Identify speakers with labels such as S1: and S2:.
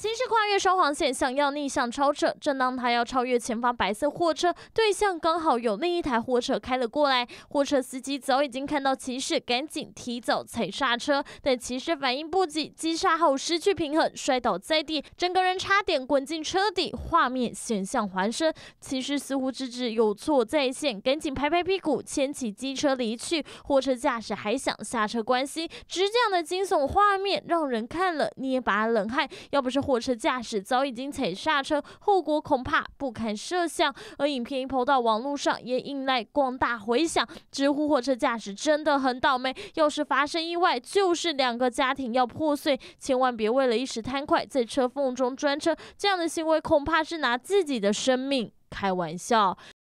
S1: 骑士跨越双黄线，想要逆向超车。正当他要超越前方白色货车，对向刚好有另一台货车开了过来。货车司机早已经看到骑士，赶紧提早踩刹车，但骑士反应不及，急刹后失去平衡，摔倒在地，整个人差点滚进车底，画面险象环生。骑士似乎自知有错在先，赶紧拍拍屁股，牵起机车离去。货车驾驶还想下车关心，这样的惊悚画面让人看了捏把冷汗。要不是。货车驾驶早已经踩刹车，后果恐怕不堪设想。而影片一跑到网络上，也引来广大回响，直呼货车驾驶真的很倒霉。要是发生意外，就是两个家庭要破碎。千万别为了一时贪快，在车缝中专车，这样的行为恐怕是拿自己的生命开玩笑。